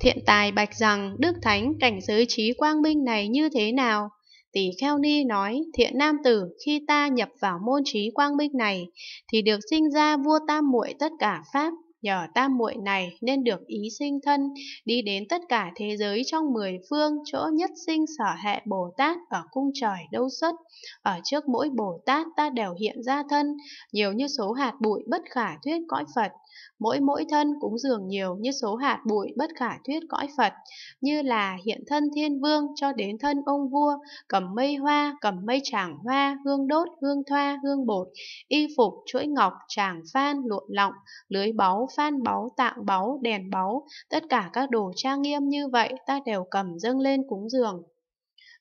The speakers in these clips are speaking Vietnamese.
Thiện tài bạch rằng Đức Thánh cảnh giới trí quang minh này như thế nào? Tỷ Kheo Ni nói, thiện nam tử, khi ta nhập vào môn trí quang minh này, thì được sinh ra vua tam muội tất cả Pháp, nhờ tam muội này nên được ý sinh thân, đi đến tất cả thế giới trong mười phương, chỗ nhất sinh sở hệ Bồ Tát ở cung trời đâu xuất. Ở trước mỗi Bồ Tát ta đều hiện ra thân, nhiều như số hạt bụi bất khả thuyết cõi Phật. Mỗi mỗi thân cũng dường nhiều như số hạt bụi bất khả thuyết cõi Phật, như là hiện thân thiên vương cho đến thân ông vua, cầm mây hoa, cầm mây tràng hoa, hương đốt, hương thoa, hương bột, y phục, chuỗi ngọc, tràng phan, lụa lọng, lưới báu, phan báu, tạng báu, đèn báu, tất cả các đồ trang nghiêm như vậy ta đều cầm dâng lên cúng dường.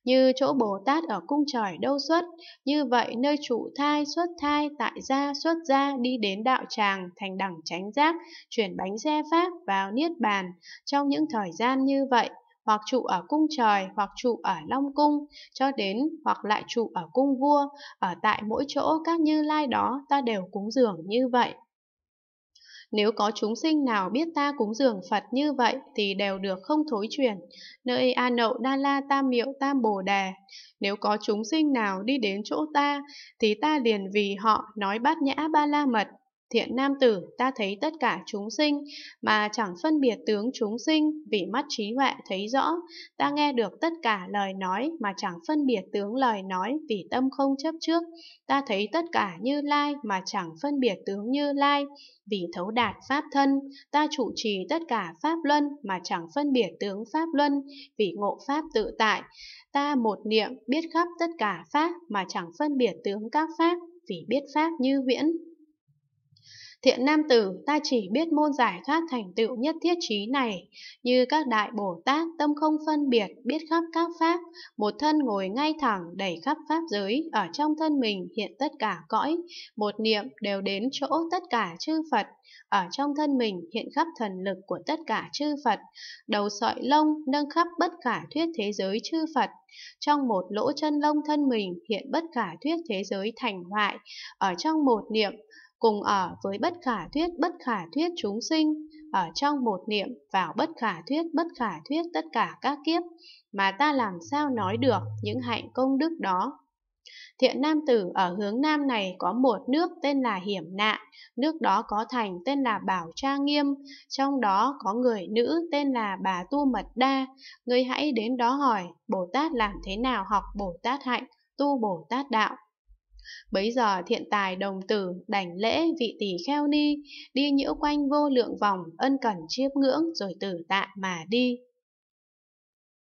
Như chỗ Bồ Tát ở cung trời đâu xuất, như vậy nơi trụ thai, xuất thai, tại gia, xuất gia đi đến đạo tràng, thành đẳng tránh giác, chuyển bánh xe pháp vào niết bàn. Trong những thời gian như vậy, hoặc trụ ở cung trời, hoặc trụ ở long cung, cho đến hoặc lại trụ ở cung vua, ở tại mỗi chỗ các như lai đó ta đều cúng dường như vậy. Nếu có chúng sinh nào biết ta cúng dường Phật như vậy thì đều được không thối chuyển, nơi A Nậu Đa La Tam Miệu Tam Bồ đề Nếu có chúng sinh nào đi đến chỗ ta thì ta liền vì họ nói bát nhã ba la mật Thiện nam tử, ta thấy tất cả chúng sinh, mà chẳng phân biệt tướng chúng sinh, vì mắt trí huệ thấy rõ. Ta nghe được tất cả lời nói, mà chẳng phân biệt tướng lời nói, vì tâm không chấp trước. Ta thấy tất cả như lai, mà chẳng phân biệt tướng như lai, vì thấu đạt pháp thân. Ta chủ trì tất cả pháp luân, mà chẳng phân biệt tướng pháp luân, vì ngộ pháp tự tại. Ta một niệm biết khắp tất cả pháp, mà chẳng phân biệt tướng các pháp, vì biết pháp như viễn. Thiện nam tử ta chỉ biết môn giải thoát thành tựu nhất thiết trí này, như các đại Bồ Tát tâm không phân biệt, biết khắp các pháp, một thân ngồi ngay thẳng đầy khắp pháp giới, ở trong thân mình hiện tất cả cõi, một niệm đều đến chỗ tất cả chư Phật, ở trong thân mình hiện khắp thần lực của tất cả chư Phật, đầu sợi lông nâng khắp bất cả thuyết thế giới chư Phật, trong một lỗ chân lông thân mình hiện bất cả thuyết thế giới thành hoại, ở trong một niệm cùng ở với bất khả thuyết bất khả thuyết chúng sinh, ở trong một niệm vào bất khả thuyết bất khả thuyết tất cả các kiếp, mà ta làm sao nói được những hạnh công đức đó. Thiện nam tử ở hướng nam này có một nước tên là Hiểm Nạn, nước đó có thành tên là Bảo Tra Nghiêm, trong đó có người nữ tên là Bà Tu Mật Đa. Ngươi hãy đến đó hỏi, Bồ Tát làm thế nào học Bồ Tát hạnh, tu Bồ Tát đạo. Bấy giờ thiện tài đồng tử đảnh lễ vị tỷ kheo ni, đi nhiễu quanh vô lượng vòng ân cần chiếp ngưỡng rồi tử tạ mà đi.